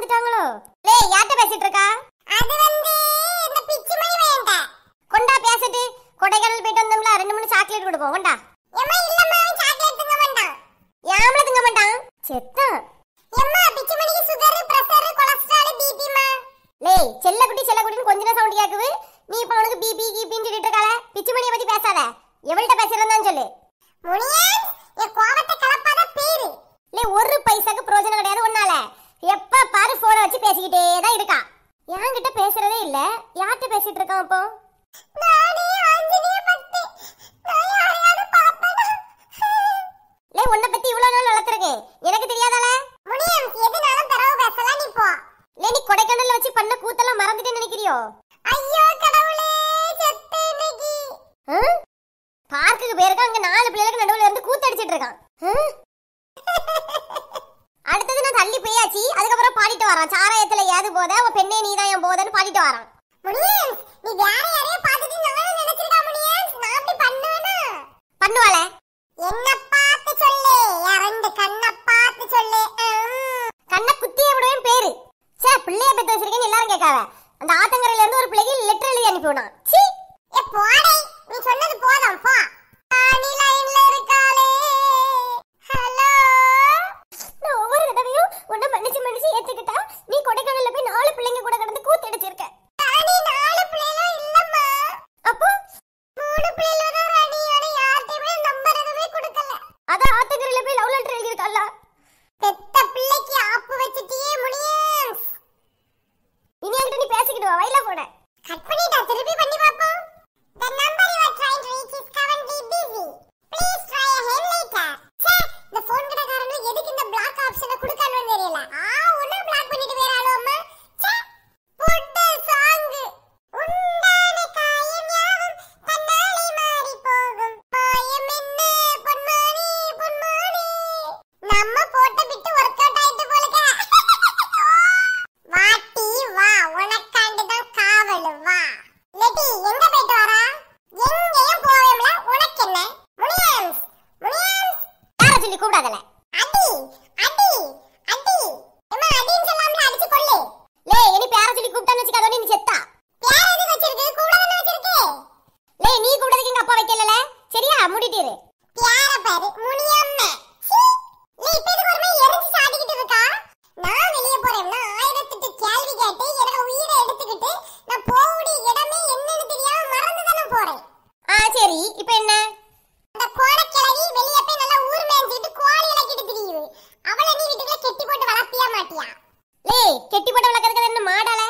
வந்துட்டாங்களோ லே யார்கிட்ட பேசிட்டு இருக்கா அது வந்து இந்த பிச்சி மணி வேண்டா கொண்டா பேசிட்டு கொடைக்கானல் போயிட்டு வந்தோம்ல ரெண்டு மூணு சாக்லேட் கொடுப்போம் கொண்டா ஏமா இல்லம்மா சாக்லேட் திங்க மாட்டான் யாமல திங்க மாட்டான் செத்தான் பேசிக்கிட்டே தான் இருக்கான் என்கிட்ட பேசுறதே இல்ல யார்கிட்ட பேசிட்டு இருக்கான் அப்போ பத்தி நாள் எனக்கு வச்சு பண்ண கூத்தெல்லாம் நினைக்கிறியோ கடவுளே பார்க்குக்கு போயிருக்கான் அங்க நாலு பிள்ளைகளுக்கு நடுவுல இருந்து கூத்தடிச்சிட்டு இருக்கான் அடுத்தது நான் தள்ளி போயாச்சு அதுக்கப்புறம் பாடிட்டு வரான் சாராயத்துல ஏது போத அவ பெண்ணே நீதான் என் போதன்னு பாடிட்டு வரான் நீ வேற பாத்தியா லே கெட்டி போட வளர்க்கறது என்ன மாடல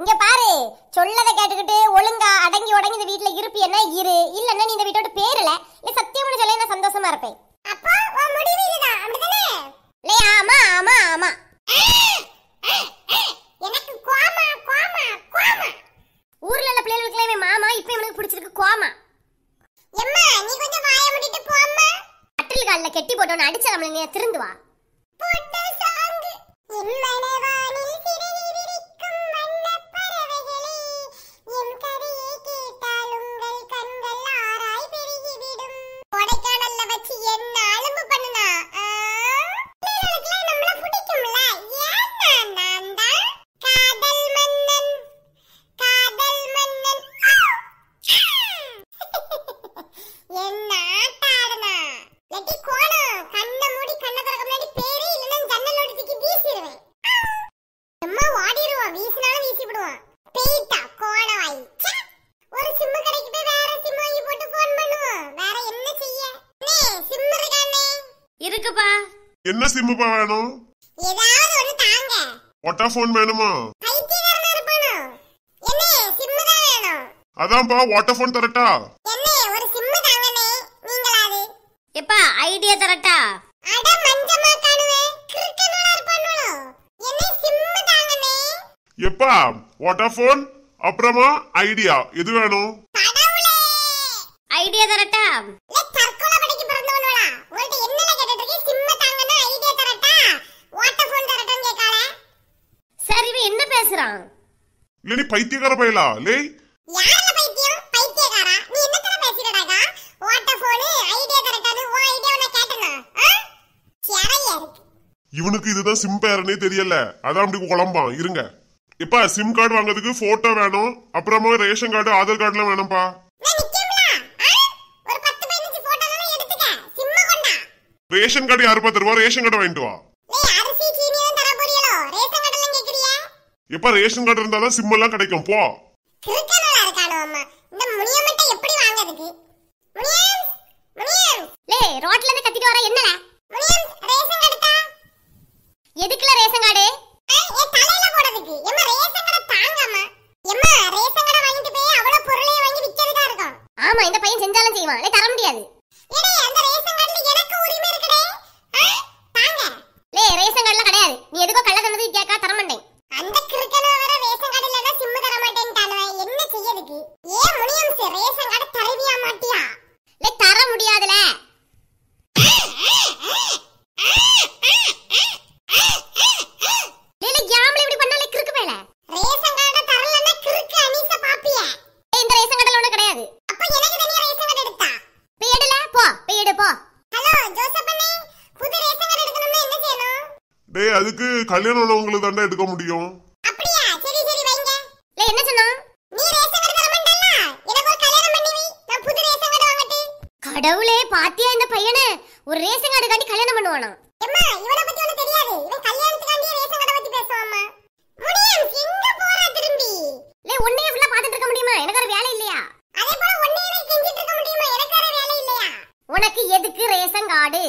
இங்க பாரு சொல்லதை கேட்டுக்கிட்டு ஒழுங்கா அடங்கி உடங்கி இந்த வீட்டுல இருப்பியன்னா இரு இல்லன்னா நீ இந்த வீட்டோட பேரல இல்ல சத்தியம்னு சொல்ல என்ன சந்தோஷமா இருப்பேன் அப்போ உன் முடிவு ஆமா ஆமா எனக்கு கோமா கோமா கோமா ஊர்ல பிள்ளைகளுக்கு மாமா இப்போ பிடிச்சிருக்கு கோமா எம்மா நீ கொஞ்சம் வாய முடிட்டு போம்மா அட்டில் கால்ல கெட்டி போட்டவன அடிச்ச நம்மள நீ திருந்துவா என் மனவானி சிம்முப்பா வேணும் ஒட்டா போன் வேணுமா வாட்டர் தரட்டா என்ன ஒரு சிம் தாங்கனே நீங்களாது எப்பா ஐடியா தரட்டா அட மஞ்சமா காணுவே என்ன சிம் தாங்கனே எப்பா வாட்டர் அப்புறமா ஐடியா எது வேணும் ஐடியா தரட்டா பேசுறான் நீ பைத்தியக்கார பையலா லே யாரல பைத்தியம் பைத்தியக்காரா நீ என்னத்தன பேசிடடாக்கா ஓட்ட போன் ஐடியா கரெக்டாது ஓ ஐடியா உன கேட்டனா இவனுக்கு இதுதான் சிம் பேரனே தெரியல அதான் அப்படி குழம்பா இருங்க இப்ப சிம் கார்டு வாங்குறதுக்கு போட்டோ வேணும் அப்புறமா ரேஷன் கார்டு ஆதார் கார்டுலாம் வேணும்பா ரேஷன் கார்டு யாருப்பா தருவா ரேஷன் கார்டு வாங்கிட்டு வா எப்ப ரேஷன் கார்டு இருந்தாதான் சிம் எல்லாம் கிடைக்கும் போ கிறுக்கனலா ரோட்ல இருந்து கத்திட்டு வர என்னடா ரேஷன் கார்டு தருவியா மாட்டியா இல்ல தர முடியாதுல டேய் அதுக்கு கல்யாணம் உள்ளவங்களுக்கு தாண்டா எடுக்க முடியும் கடவுளே பாத்தியா இந்த பையனை ஒரு ரேஷன் கார்டு காட்டி கல்யாணம் பண்ணுவானா அம்மா இவனை பத்தி ஒண்ணு தெரியாது இவன் கல்யாணத்துக்காண்டி ரேஷன் கார்டை பத்தி பேசுவாமா முடியும் எங்க போற திரும்பி லே ஒண்ணே ஃபுல்லா பாத்துட்டு இருக்க முடியுமா எனக்கு ஒரு வேலை இல்லையா அதே போல ஒண்ணே போய் இருக்க முடியுமா எனக்கு ஒரு வேலை இல்லையா உனக்கு எதுக்கு ரேஷன் கார்டு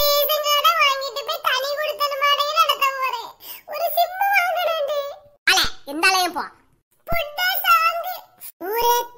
ரேஷன் கார்டை வாங்கிட்டு போய் தனி கொடுத்தனமாடே நடக்க போறேன் ஒரு சிம் வாங்கணும் அல எந்த அலையும் போ புட்ட சாங்கு ஊரே